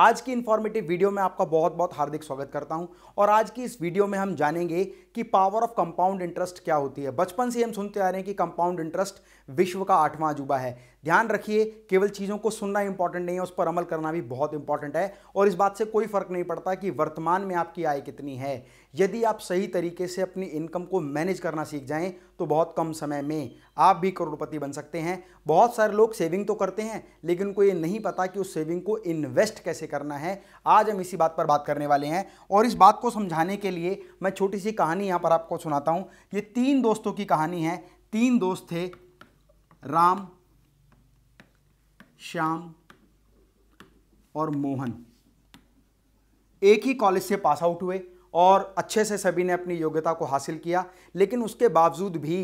आज की informative video में आपका बहुत बहुत हार्दिक स्वागत करता हूं और आज की इस वीडियो में हम जानेंगे कि पावर ऑफ कंपाउंड इंटरेस्ट क्या होती है बचपन से हम सुनते आ रहे हैं कि कंपाउंड इंटरेस्ट विश्व का आठवां अजूबा है ध्यान रखिए केवल चीज़ों को सुनना इंपॉर्टेंट नहीं है उस पर अमल करना भी बहुत इंपॉर्टेंट है और इस बात से कोई फ़र्क नहीं पड़ता कि वर्तमान में आपकी आय कितनी है यदि आप सही तरीके से अपनी इनकम को मैनेज करना सीख जाएं तो बहुत कम समय में आप भी करोड़पति बन सकते हैं बहुत सारे लोग सेविंग तो करते हैं लेकिन उनको ये नहीं पता कि उस सेविंग को इन्वेस्ट कैसे करना है आज हम इसी बात पर बात करने वाले हैं और इस बात को समझाने के लिए मैं छोटी सी कहानी यहाँ पर आपको सुनाता हूँ ये तीन दोस्तों की कहानी है तीन दोस्त थे राम श्याम और मोहन एक ही कॉलेज से पास आउट हुए और अच्छे से सभी ने अपनी योग्यता को हासिल किया लेकिन उसके बावजूद भी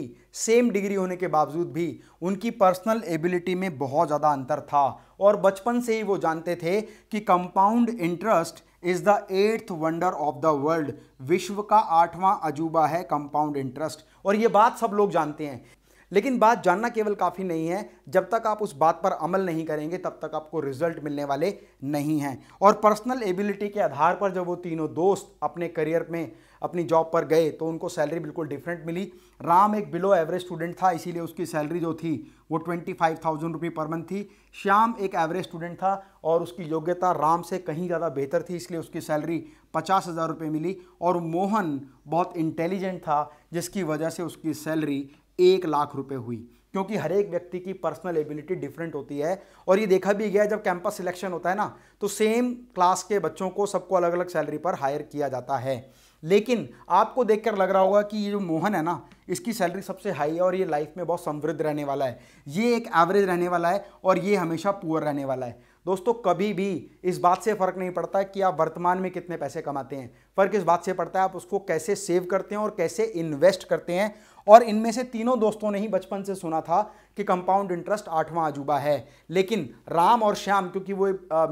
सेम डिग्री होने के बावजूद भी उनकी पर्सनल एबिलिटी में बहुत ज़्यादा अंतर था और बचपन से ही वो जानते थे कि compound interest is the eighth wonder of the world विश्व का आठवां अजूबा है कंपाउंड इंटरेस्ट और ये बात सब लोग जानते हैं लेकिन बात जानना केवल काफ़ी नहीं है जब तक आप उस बात पर अमल नहीं करेंगे तब तक आपको रिजल्ट मिलने वाले नहीं हैं और पर्सनल एबिलिटी के आधार पर जब वो तीनों दोस्त अपने करियर में अपनी जॉब पर गए तो उनको सैलरी बिल्कुल डिफरेंट मिली राम एक बिलो एवरेज स्टूडेंट था इसीलिए उसकी सैलरी जो थी वो twenty five thousand rupee per month थी श्याम एक एवरेज स्टूडेंट था और उसकी योग्यता राम से कहीं ज़्यादा बेहतर थी इसलिए उसकी सैलरी पचास हज़ार रुपये मिली और मोहन बहुत इंटेलिजेंट था जिसकी वजह से उसकी सैलरी एक लाख रुपए हुई क्योंकि हर एक व्यक्ति की पर्सनल एबिलिटी डिफरेंट होती है और ये देखा भी गया जब कैंपस सिलेक्शन होता है ना तो सेम क्लास के बच्चों को सबको अलग अलग सैलरी पर हायर किया जाता है लेकिन आपको देखकर लग रहा होगा कि ये जो मोहन है ना इसकी सैलरी सबसे हाई है और ये लाइफ में बहुत समृद्ध रहने वाला है ये एक एवरेज रहने वाला है और ये हमेशा पुअर रहने वाला है दोस्तों कभी भी इस बात से फ़र्क नहीं पड़ता कि आप वर्तमान में कितने पैसे कमाते हैं फ़र्क इस बात से पड़ता है आप उसको कैसे सेव करते हैं और कैसे इन्वेस्ट करते हैं और इनमें से तीनों दोस्तों ने ही बचपन से सुना था कि कंपाउंड इंटरेस्ट आठवां अजूबा है लेकिन राम और श्याम क्योंकि वो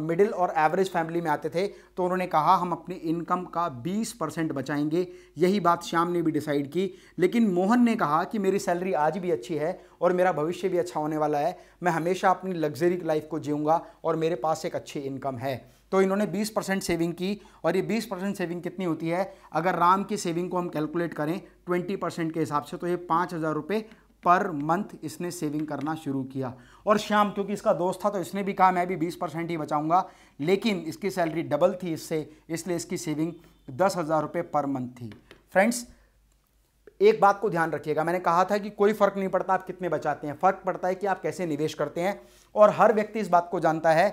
मिडिल और एवरेज फैमिली में आते थे तो उन्होंने कहा हम अपनी इनकम का 20 परसेंट बचाएंगे यही बात श्याम ने भी डिसाइड की लेकिन मोहन ने कहा कि मेरी सैलरी आज भी अच्छी है और मेरा भविष्य भी अच्छा होने वाला है मैं हमेशा अपनी लग्जरी लाइफ को जीऊँगा और मेरे पास एक अच्छी इनकम है तो इन्होंने 20 परसेंट सेविंग की और ये 20 परसेंट सेविंग कितनी होती है अगर राम की सेविंग को हम कैलकुलेट करें ट्वेंटी परसेंट के हिसाब से तो ये पाँच हज़ार रुपये पर मंथ इसने सेविंग करना शुरू किया और श्याम क्योंकि इसका दोस्त था तो इसने भी कहा मैं भी बीस परसेंट ही बचाऊंगा लेकिन इसकी सैलरी डबल थी इससे इसलिए इसकी सेविंग दस हज़ार रुपये पर मंथ थी फ्रेंड्स एक बात को ध्यान रखिएगा मैंने कहा था कि कोई फ़र्क नहीं पड़ता आप कितने बचाते हैं फ़र्क पड़ता है कि आप कैसे निवेश करते हैं और हर व्यक्ति इस बात को जानता है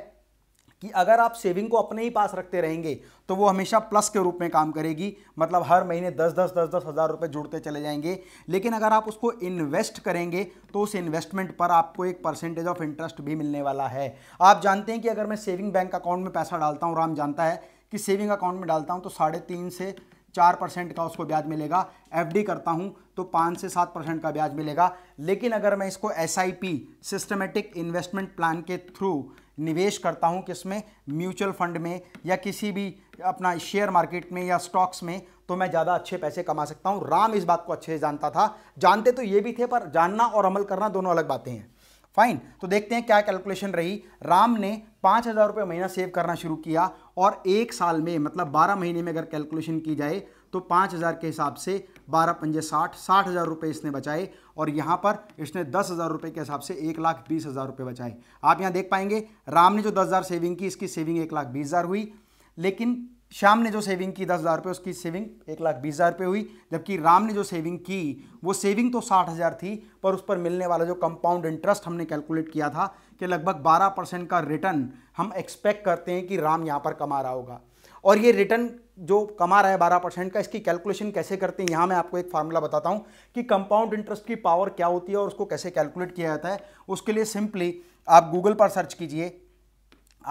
कि अगर आप सेविंग को अपने ही पास रखते रहेंगे तो वो हमेशा प्लस के रूप में काम करेगी मतलब हर महीने दस दस दस दस हज़ार रुपये जुड़ते चले जाएंगे लेकिन अगर आप उसको इन्वेस्ट करेंगे तो उस इन्वेस्टमेंट पर आपको एक परसेंटेज ऑफ इंटरेस्ट भी मिलने वाला है आप जानते हैं कि अगर मैं सेविंग बैंक अकाउंट में पैसा डालता हूँ राम जानता है कि सेविंग अकाउंट में डालता हूँ तो साढ़े तीन से चार परसेंट का उसको ब्याज मिलेगा एफडी करता हूँ तो पाँच से सात परसेंट का ब्याज मिलेगा लेकिन अगर मैं इसको एसआईपी सिस्टमेटिक इन्वेस्टमेंट प्लान के थ्रू निवेश करता हूँ किसमें म्यूचुअल फंड में या किसी भी अपना शेयर मार्केट में या स्टॉक्स में तो मैं ज़्यादा अच्छे पैसे कमा सकता हूँ राम इस बात को अच्छे से जानता था जानते तो ये भी थे पर जानना और अमल करना दोनों अलग बातें हैं फाइन तो देखते हैं क्या कैलकुलेशन रही राम ने पाँच हज़ार रुपये महीना सेव करना शुरू किया और एक साल में मतलब बारह महीने में अगर कैलकुलेशन की जाए तो पाँच हज़ार के हिसाब से बारह पंजे साठ साठ हज़ार रुपये इसने बचाए और यहाँ पर इसने दस हज़ार रुपये के हिसाब से एक लाख बीस हज़ार रुपये बचाए आप यहाँ देख पाएंगे राम ने जो दस हज़ार सेविंग की इसकी सेविंग एक लाख बीस हज़ार हुई लेकिन श्याम ने जो सेविंग की दस हज़ार रुपये उसकी सेविंग एक लाख बीस हज़ार रुपये हुई जबकि राम ने जो सेविंग की वो सेविंग तो साठ हज़ार थी पर उस पर मिलने वाला जो कंपाउंड इंटरेस्ट हमने कैलकुलेट किया था कि लगभग बारह परसेंट का रिटर्न हम एक्सपेक्ट करते हैं कि राम यहाँ पर कमा रहा होगा और ये रिटर्न जो कमा रहा है बारह परसेंट का इसकी कैलकुलेशन कैसे करते हैं यहाँ मैं आपको एक फार्मूला बताता हूँ कि कंपाउंड इंटरेस्ट की पावर क्या होती है और उसको कैसे कैलकुलेट किया जाता है उसके लिए सिंपली आप गूगल पर सर्च कीजिए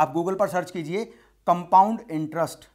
आप गूगल पर सर्च कीजिए कंपाउंड इंटरेस्ट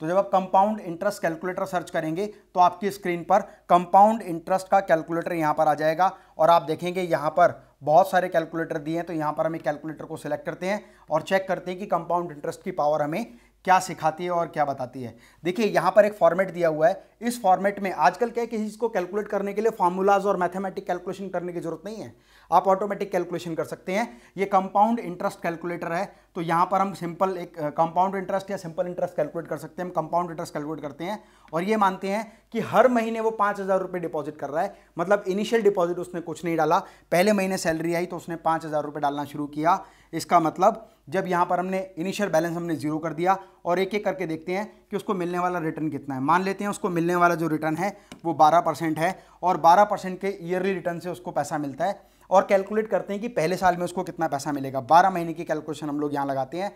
तो जब आप कंपाउंड इंटरेस्ट कैलकुलेटर सर्च करेंगे तो आपकी स्क्रीन पर कंपाउंड इंटरेस्ट का कैलकुलेटर यहां पर आ जाएगा और आप देखेंगे यहां पर बहुत सारे कैलकुलेटर दिए हैं तो यहाँ पर हम एक कैलकुलेटर को सिलेक्ट करते हैं और चेक करते हैं कि कंपाउंड इंटरेस्ट की पावर हमें क्या सिखाती है और क्या बताती है देखिए यहाँ पर एक फॉर्मेट दिया हुआ है इस फॉर्मेट में आजकल क्या है किसी इसको को कैलकुलेट करने के लिए फार्मूलाज और मैथमेटिक कैलकुलेशन करने की जरूरत नहीं है आप ऑटोमेटिक कैलकुलेशन कर सकते हैं ये कंपाउंड इंटरेस्ट कैलकुलेटर है तो यहाँ पर हम सिंपल एक कंपाउंड इंटरेस्ट या सिंपल इंटरेस्ट कैलकुलेट कर सकते हैं हम कंपाउंड इंटरेस्ट कैलकुलेट करते हैं और ये मानते हैं कि हर महीने वो पाँच हज़ार रुपये डिपॉजिट कर रहा है मतलब इनिशियल डिपॉजिट उसने कुछ नहीं डाला पहले महीने सैलरी आई तो उसने पाँच हज़ार रुपये डालना शुरू किया इसका मतलब जब यहाँ पर हमने इनिशियल बैलेंस हमने जीरो कर दिया और एक एक करके देखते हैं कि उसको मिलने वाला रिटर्न कितना है मान लेते हैं उसको मिलने वाला जो रिटर्न है वो बारह परसेंट है और बारह परसेंट के ईयरली रिटर्न से उसको पैसा मिलता है और कैलकुलेट करते हैं कि पहले साल में उसको कितना पैसा मिलेगा बारह महीने की कैलकुलेशन हम लोग यहाँ लगाते हैं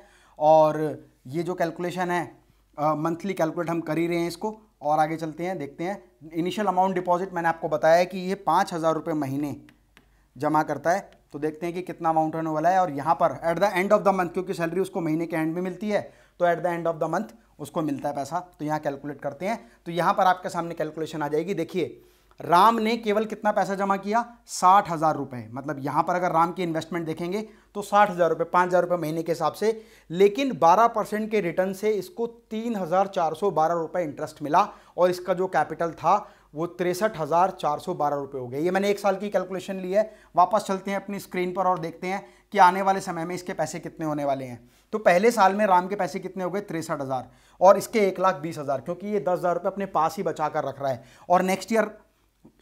और ये जो कैलकुलेशन है मंथली कैलकुलेट हम कर ही रहे हैं इसको और आगे चलते हैं देखते हैं इनिशियल अमाउंट डिपॉजिट मैंने आपको बताया है कि ये पाँच हज़ार रुपये महीने जमा करता है तो देखते हैं कि कितना अमाउंट होने वाला है और यहाँ पर at the end of the month क्योंकि सैलरी उसको महीने के एंड में मिलती है तो at the end of the month उसको मिलता है पैसा तो यहाँ कैलकुलेट करते हैं तो यहाँ पर आपके सामने कैलकुलेशन आ जाएगी देखिए राम ने केवल कितना पैसा जमा किया साठ हज़ार रुपए मतलब यहां पर अगर राम की इन्वेस्टमेंट देखेंगे तो साठ हज़ार रुपये पाँच हज़ार रुपए महीने के हिसाब से लेकिन बारह परसेंट के रिटर्न से इसको तीन हज़ार चार सौ बारह रुपए इंटरेस्ट मिला और इसका जो कैपिटल था वो तिरसठ हज़ार चार सौ बारह रुपये हो गए ये मैंने एक साल की कैलकुलेशन ली है वापस चलते हैं अपनी स्क्रीन पर और देखते हैं कि आने वाले समय में इसके पैसे कितने होने वाले हैं तो पहले साल में राम के पैसे कितने हो गए तिरसठ हज़ार और इसके एक लाख बीस हज़ार क्योंकि ये दस हज़ार रुपये अपने पास ही बचा कर रख रहा है और नेक्स्ट ईयर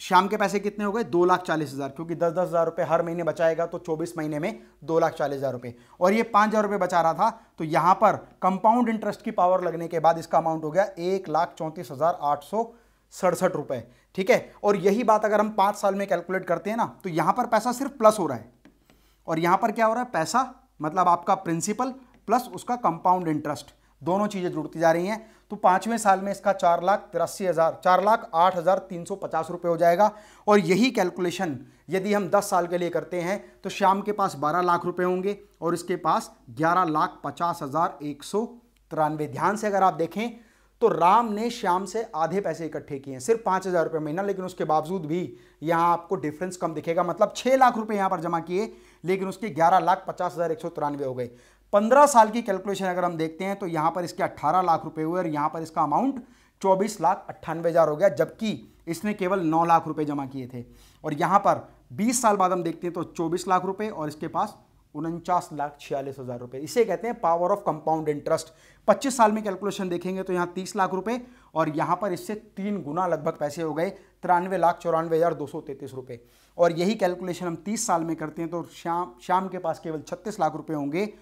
शाम के पैसे कितने हो गए दो लाख चालीस हज़ार क्योंकि दस दस हज़ार रुपये हर महीने बचाएगा तो चौबीस महीने में दो लाख चालीस हज़ार रुपये और ये पाँच हज़ार रुपये बचा रहा था तो यहाँ पर कंपाउंड इंटरेस्ट की पावर लगने के बाद इसका अमाउंट हो गया एक लाख चौंतीस हज़ार आठ सौ सड़सठ रुपये ठीक है और यही बात अगर हम पाँच साल में कैलकुलेट करते हैं ना तो यहाँ पर पैसा सिर्फ प्लस हो रहा है और यहाँ पर क्या हो रहा है पैसा मतलब आपका प्रिंसिपल प्लस उसका कंपाउंड इंटरेस्ट दोनों चीज़ें जुड़ती जा रही हैं तो पांचवें साल में इसका चार लाख तिरासी हज़ार चार लाख आठ हज़ार तीन सौ पचास रुपये हो जाएगा और यही कैलकुलेशन यदि हम दस साल के लिए करते हैं तो श्याम के पास बारह लाख रुपए होंगे और इसके पास ग्यारह लाख पचास हज़ार एक सौ तिरानवे ध्यान से अगर आप देखें तो राम ने श्याम से आधे पैसे इकट्ठे किए हैं सिर्फ पांच हज़ार रुपये महीना लेकिन उसके बावजूद भी यहां आपको डिफरेंस कम दिखेगा मतलब छह लाख रुपए यहाँ पर जमा किए लेकिन उसके ग्यारह लाख पचास हज़ार एक सौ तिरानवे हो गए पंद्रह साल की कैलकुलेशन अगर हम देखते हैं तो यहाँ पर इसके अट्ठारह लाख रुपए हुए और यहाँ पर इसका अमाउंट चौबीस लाख अट्ठानवे हज़ार हो गया जबकि इसने केवल नौ लाख रुपए जमा किए थे और यहाँ पर बीस साल बाद हम देखते हैं तो चौबीस लाख रुपए और इसके पास उनचास लाख छियालीस हज़ार रुपये इसे कहते हैं पावर ऑफ कंपाउंड इंटरेस्ट पच्चीस साल में कैलकुलेशन देखेंगे तो यहाँ तीस लाख रुपए और यहाँ पर इससे तीन गुना लगभग पैसे हो गए तिरानवे लाख चौरानवे हज़ार दो सौ तैंतीस रुपये और यही कैलकुलेशन हम तीस साल में करते हैं तो शाम शाम के पास केवल छत्तीस लाख रुपये होंगे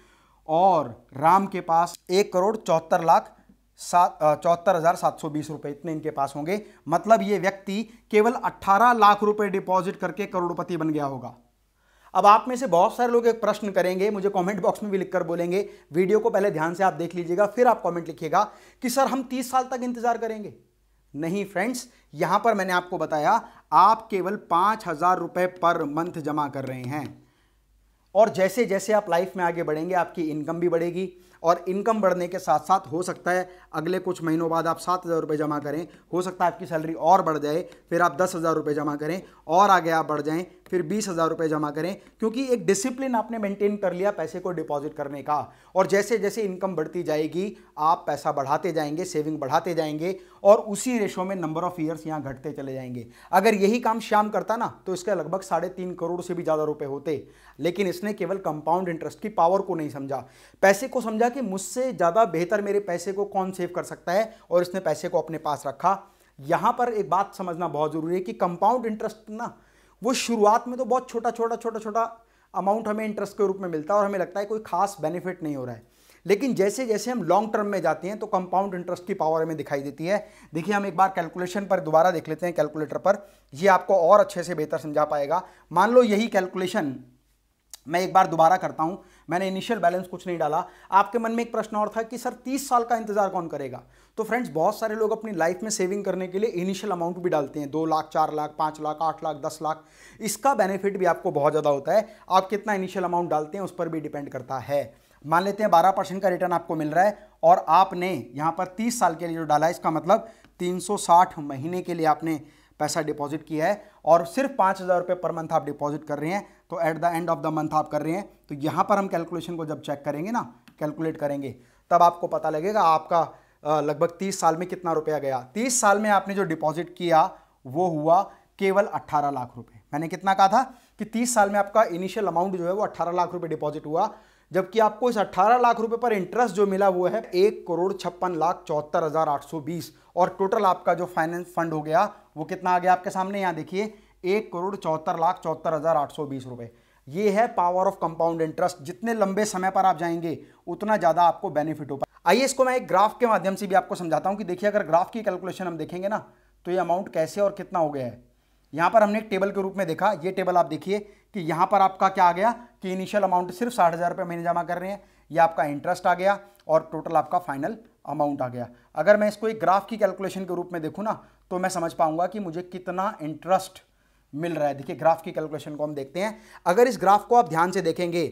और राम के पास एक करोड़ चौहत्तर लाख सात चौहत्तर हज़ार सात सौ बीस रुपये इतने इनके पास होंगे मतलब ये व्यक्ति केवल अट्ठारह लाख रुपए डिपॉजिट करके करोड़पति बन गया होगा अब आप में से बहुत सारे लोग एक प्रश्न करेंगे मुझे कमेंट बॉक्स में भी लिखकर बोलेंगे वीडियो को पहले ध्यान से आप देख लीजिएगा फिर आप कमेंट लिखिएगा कि सर हम 30 साल तक इंतज़ार करेंगे नहीं फ्रेंड्स यहां पर मैंने आपको बताया आप केवल पाँच हज़ार रुपये पर मंथ जमा कर रहे हैं और जैसे जैसे आप लाइफ में आगे बढ़ेंगे आपकी इनकम भी बढ़ेगी और इनकम बढ़ने के साथ साथ हो सकता है अगले कुछ महीनों बाद आप सात हज़ार रुपये जमा करें हो सकता है आपकी सैलरी और बढ़ जाए फिर आप दस हज़ार रुपये जमा करें और आगे आप बढ़ जाएँ फिर बीस हज़ार रुपये जमा करें क्योंकि एक डिसिप्लिन आपने मेंटेन कर लिया पैसे को डिपॉजिट करने का और जैसे जैसे इनकम बढ़ती जाएगी आप पैसा बढ़ाते जाएंगे सेविंग बढ़ाते जाएंगे और उसी रेशो में नंबर ऑफ ईयर्स यहाँ घटते चले जाएंगे अगर यही काम श्याम करता ना तो इसका लगभग साढ़े तीन करोड़ से भी ज़्यादा रुपये होते लेकिन इसने केवल कंपाउंड इंटरेस्ट की पावर को नहीं समझा पैसे को समझा कि मुझसे ज़्यादा बेहतर मेरे पैसे को कौन सेव कर सकता है और इसने पैसे को अपने पास रखा यहाँ पर एक बात समझना बहुत ज़रूरी है कि कंपाउंड इंटरेस्ट ना वो शुरुआत में तो बहुत छोटा छोटा छोटा छोटा अमाउंट हमें इंटरेस्ट के रूप में मिलता है और हमें लगता है कोई खास बेनिफिट नहीं हो रहा है लेकिन जैसे जैसे हम लॉन्ग टर्म में जाते हैं तो कंपाउंड इंटरेस्ट की पावर हमें दिखाई देती है देखिए हम एक बार कैलकुलेशन पर दोबारा देख लेते हैं कैलकुलेटर पर ये आपको और अच्छे से बेहतर समझा पाएगा मान लो यही कैलकुलेशन मैं एक बार दोबारा करता हूँ मैंने इनिशियल बैलेंस कुछ नहीं डाला आपके मन में एक प्रश्न और था कि सर तीस साल का इंतजार कौन करेगा तो फ्रेंड्स बहुत सारे लोग अपनी लाइफ में सेविंग करने के लिए इनिशियल अमाउंट भी डालते हैं दो लाख चार लाख पाँच लाख आठ लाख दस लाख इसका बेनिफिट भी आपको बहुत ज़्यादा होता है आप कितना इनिशियल अमाउंट डालते हैं उस पर भी डिपेंड करता है मान लेते हैं बारह परसेंट का रिटर्न आपको मिल रहा है और आपने यहाँ पर तीस साल के लिए जो डाला है इसका मतलब तीन सौ साठ महीने के लिए आपने पैसा डिपॉजिट किया है और सिर्फ पाँच हज़ार रुपये पर मंथ आप डिपॉजिट कर रहे हैं तो at the end of the month आप कर रहे हैं तो यहाँ पर हम कैलकुलेशन को जब चेक करेंगे ना कैलकुलेट करेंगे तब आपको पता लगेगा आपका लगभग तीस साल में कितना रुपया गया तीस साल में आपने जो डिपॉजिट किया वो हुआ केवल अट्ठारह लाख रुपए मैंने कितना कहा था कि तीस साल में आपका इनिशियल अमाउंट जो है वो अट्ठारह लाख रुपए डिपॉजिट हुआ जबकि आपको इस 18 लाख रुपए पर इंटरेस्ट जो मिला वो है एक करोड़ छप्पन लाख चौहत्तर हज़ार आठ सौ बीस और टोटल आपका जो फाइनेंस फंड हो गया वो कितना आ गया आपके सामने यहाँ देखिए एक करोड़ चौहत्तर लाख चौहत्तर हज़ार आठ सौ बीस रुपए ये है पावर ऑफ कंपाउंड इंटरेस्ट जितने लंबे समय पर आप जाएंगे उतना ज़्यादा आपको बेनिफिट हो पाए आइए इसको मैं एक ग्राफ के माध्यम से भी आपको समझाता हूँ कि देखिए अगर ग्राफ की कैलकुलेशन हम देखेंगे ना तो ये अमाउंट कैसे और कितना हो गया है यहां पर हमने एक टेबल के रूप में देखा ये टेबल आप देखिए कि यहां पर आपका क्या आ गया कि इनिशियल अमाउंट सिर्फ साठ हज़ार रुपये महीने जमा कर रहे हैं ये आपका इंटरेस्ट आ गया और टोटल आपका फाइनल अमाउंट आ गया अगर मैं इसको एक ग्राफ की कैलकुलेशन के रूप में देखूँ ना तो मैं समझ पाऊंगा कि मुझे कितना इंटरेस्ट मिल रहा है देखिए ग्राफ की कैलकुलेशन को हम देखते हैं अगर इस ग्राफ को आप ध्यान से देखेंगे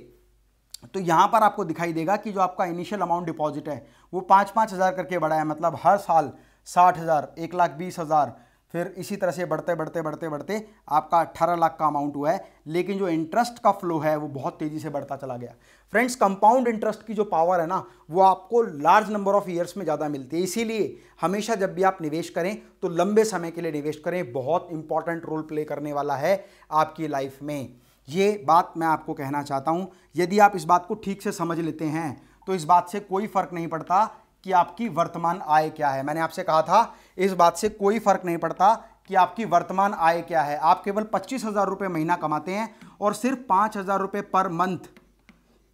तो यहाँ पर आपको दिखाई देगा कि जो आपका इनिशियल अमाउंट डिपॉजिट है वो पाँच पाँच हज़ार करके बढ़ा है मतलब हर साल साठ हज़ार एक लाख बीस हज़ार फिर इसी तरह से बढ़ते बढ़ते बढ़ते बढ़ते आपका 18 लाख का अमाउंट हुआ है लेकिन जो इंटरेस्ट का फ्लो है वो बहुत तेज़ी से बढ़ता चला गया फ्रेंड्स कंपाउंड इंटरेस्ट की जो पावर है ना वो आपको लार्ज नंबर ऑफ ईयर्स में ज़्यादा मिलती है इसीलिए हमेशा जब भी आप निवेश करें तो लंबे समय के लिए निवेश करें बहुत इंपॉर्टेंट रोल प्ले करने वाला है आपकी लाइफ में ये बात मैं आपको कहना चाहता हूँ यदि आप इस बात को ठीक से समझ लेते हैं तो इस बात से कोई फर्क नहीं पड़ता कि आपकी वर्तमान आय क्या है मैंने आपसे कहा था इस बात से कोई फर्क नहीं पड़ता कि आपकी वर्तमान आय क्या है आप केवल पच्चीस हज़ार रुपये महीना कमाते हैं और सिर्फ पाँच हज़ार रुपये पर मंथ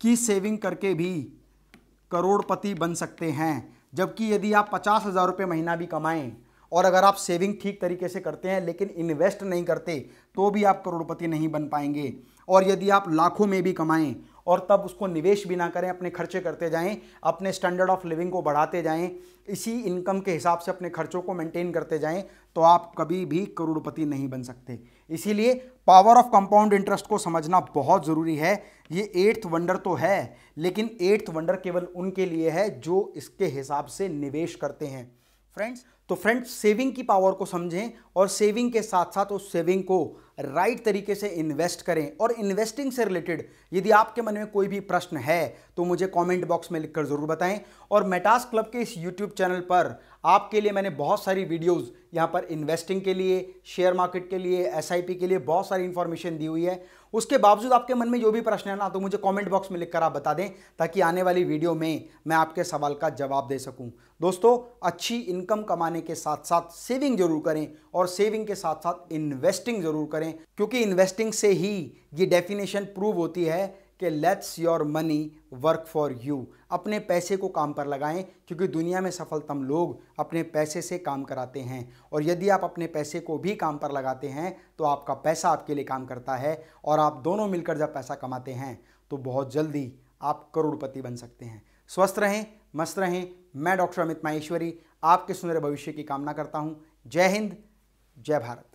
की सेविंग करके भी करोड़पति बन सकते हैं जबकि यदि आप पचास हज़ार रुपये महीना भी कमाएं और अगर आप सेविंग ठीक तरीके से करते हैं लेकिन इन्वेस्ट नहीं करते तो भी आप करोड़पति नहीं बन पाएंगे और यदि आप लाखों में भी कमाएं और तब उसको निवेश भी ना करें अपने खर्चे करते जाएं अपने स्टैंडर्ड ऑफ लिविंग को बढ़ाते जाएं इसी इनकम के हिसाब से अपने खर्चों को मेंटेन करते जाएं तो आप कभी भी करोड़पति नहीं बन सकते इसीलिए पावर ऑफ कंपाउंड इंटरेस्ट को समझना बहुत ज़रूरी है ये एट्थ वंडर तो है लेकिन एट्थ वंडर केवल उनके लिए है जो इसके हिसाब से निवेश करते हैं फ्रेंड्स तो फ्रेंड्स सेविंग की पावर को समझें और सेविंग के साथ साथ उस सेविंग को राइट तरीके से इन्वेस्ट करें और इन्वेस्टिंग से रिलेटेड यदि आपके मन में कोई भी प्रश्न है तो मुझे कमेंट बॉक्स में लिखकर ज़रूर बताएं और मेटास क्लब के इस यूट्यूब चैनल पर आपके लिए मैंने बहुत सारी वीडियोस यहाँ पर इन्वेस्टिंग के लिए शेयर मार्केट के लिए एस के लिए बहुत सारी इन्फॉर्मेशन दी हुई है उसके बावजूद आपके मन में जो भी प्रश्न है ना तो मुझे कमेंट बॉक्स में लिखकर आप बता दें ताकि आने वाली वीडियो में मैं आपके सवाल का जवाब दे सकूँ दोस्तों अच्छी इनकम कमाने के साथ साथ सेविंग जरूर करें और सेविंग के साथ साथ इन्वेस्टिंग जरूर करें क्योंकि इन्वेस्टिंग से ही ये डेफिनेशन प्रूव होती है कि let's your money work for you अपने पैसे को काम पर लगाएं क्योंकि दुनिया में सफलतम लोग अपने पैसे से काम कराते हैं और यदि आप अपने पैसे को भी काम पर लगाते हैं तो आपका पैसा आपके लिए काम करता है और आप दोनों मिलकर जब पैसा कमाते हैं तो बहुत जल्दी आप करोड़पति बन सकते हैं स्वस्थ रहें मस्त रहें मैं डॉक्टर अमित माहेश्वरी आपके सुंदर भविष्य की कामना करता हूँ जय हिंद जय भारत